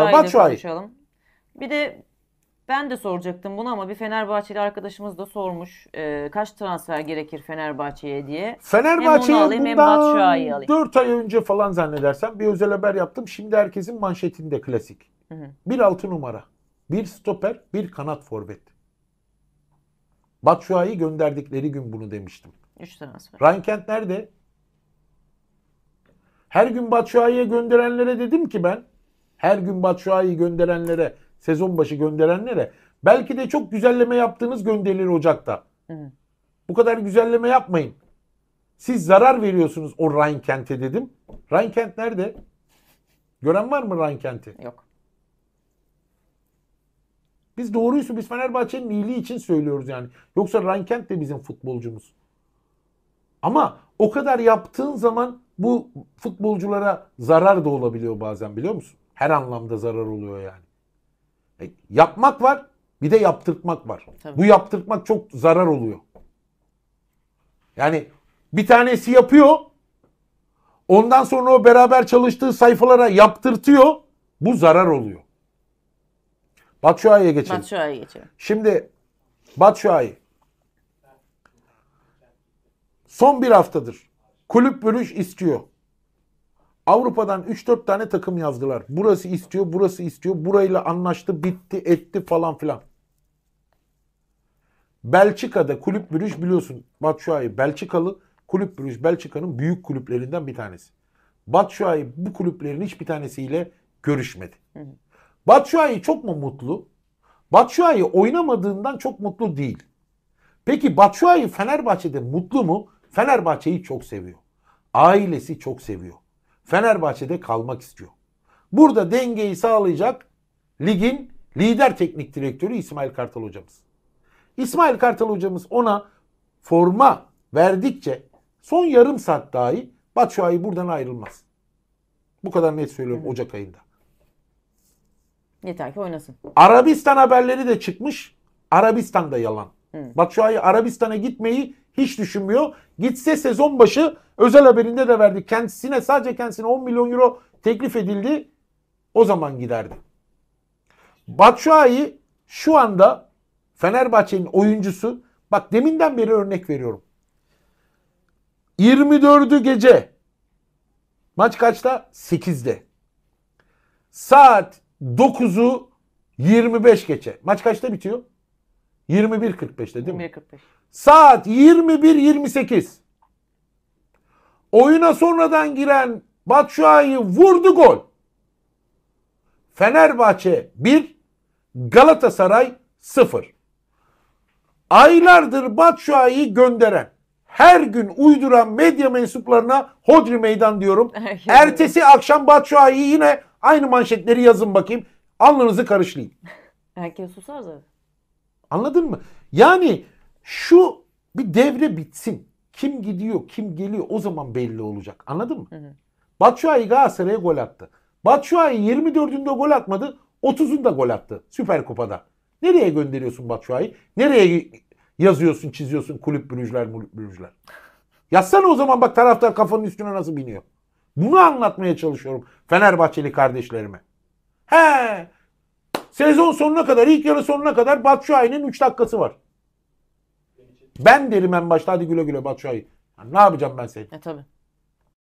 Bak konuşalım. Bir de ben de soracaktım bunu ama bir Fenerbahçeli arkadaşımız da sormuş. E, kaç transfer gerekir Fenerbahçe'ye diye. Fenerbahçe'ye alayım, hem Batshuayi'yi 4 ay önce falan zannedersem bir özel haber yaptım. Şimdi herkesin manşetinde klasik. Hı hı. Bir altı numara, bir stoper, bir kanat forvet. Batshuayi gönderdikleri gün bunu demiştim. 3 transfer. Ryan Kent nerede? Her gün Batshuayi'ye gönderenlere dedim ki ben her gün Batshuayi'yi gönderenlere, sezon başı gönderenlere belki de çok güzelleme yaptığınız gönderilir Ocak'ta. Hı. Bu kadar güzelleme yapmayın. Siz zarar veriyorsunuz o Rankente dedim. Rankent nerede? Gören var mı Reinkent'i? Yok. Biz doğruysa biz Fenerbahçe'nin iyiliği için söylüyoruz yani. Yoksa Rankent de bizim futbolcumuz. Ama o kadar yaptığın zaman bu futbolculara zarar da olabiliyor bazen biliyor musun? Her anlamda zarar oluyor yani. E, yapmak var bir de yaptırtmak var. Tabii. Bu yaptırtmak çok zarar oluyor. Yani bir tanesi yapıyor. Ondan sonra o beraber çalıştığı sayfalara yaptırtıyor. Bu zarar oluyor. Batshuayi'ye geçelim. Batshuayi'ye geçelim. Şimdi Batshuayi son bir haftadır Kulüp bölüş istiyor. Avrupa'dan 3-4 tane takım yazdılar. Burası istiyor, burası istiyor. Burayla anlaştı, bitti, etti falan filan. Belçika'da kulüp bölüş biliyorsun. Batshuayi Belçikalı. Kulüp bölüş Belçika'nın büyük kulüplerinden bir tanesi. Batshuayi bu kulüplerin hiçbir tanesiyle görüşmedi. Batshuayi çok mu mutlu? Batshuayi oynamadığından çok mutlu değil. Peki Batshuayi Fenerbahçe'de mutlu mu? Fenerbahçe'yi çok seviyor. Ailesi çok seviyor. Fenerbahçe'de kalmak istiyor. Burada dengeyi sağlayacak ligin lider teknik direktörü İsmail Kartal hocamız. İsmail Kartal hocamız ona forma verdikçe son yarım saat dahi Batshuayi buradan ayrılmaz. Bu kadar net söylüyorum Hı. Ocak ayında. Yeter ki oynasın. Arabistan haberleri de çıkmış. Arabistan'da yalan. Hı. Batshuayi Arabistan'a gitmeyi hiç düşünmüyor. Gitse sezon başı özel haberinde de verdi. Kendisine sadece kendisine 10 milyon euro teklif edildi. O zaman giderdi. Batshuayi şu anda Fenerbahçe'nin oyuncusu. Bak deminden beri örnek veriyorum. 24'ü gece. Maç kaçta? 8'de. Saat 9'u 25 geçe. Maç kaçta bitiyor? 21.45'te değil mi? 21.45. Saat 21.28. Oyuna sonradan giren Batshuayi vurdu gol. Fenerbahçe 1, Galatasaray 0. Aylardır Batshuayi'yi gönderen, her gün uyduran medya mensuplarına hodri meydan diyorum. Ertesi akşam Batshuayi yine aynı manşetleri yazın bakayım. Alnınızı karışlayın. Herkes susar zaten. Anladın mı? Yani şu bir devre bitsin. Kim gidiyor, kim geliyor o zaman belli olacak. Anladın mı? Hı hı. Batshuayi Galatasaray'a gol attı. Batshuayi 24'ünde gol atmadı, 30'unda gol attı Süper Kupa'da. Nereye gönderiyorsun Batshuayi? Nereye yazıyorsun, çiziyorsun kulüp bürücüler, kulüp bürücüler? Yazsana o zaman bak taraftar kafanın üstüne nasıl biniyor. Bunu anlatmaya çalışıyorum Fenerbahçeli kardeşlerime. He Sezon sonuna kadar, ilk yarı sonuna kadar Batshuayi'nin 3 dakikası var. Ben derim en başta hadi güle güle Batshuayi. Yani ne yapacağım ben seni? E tabii.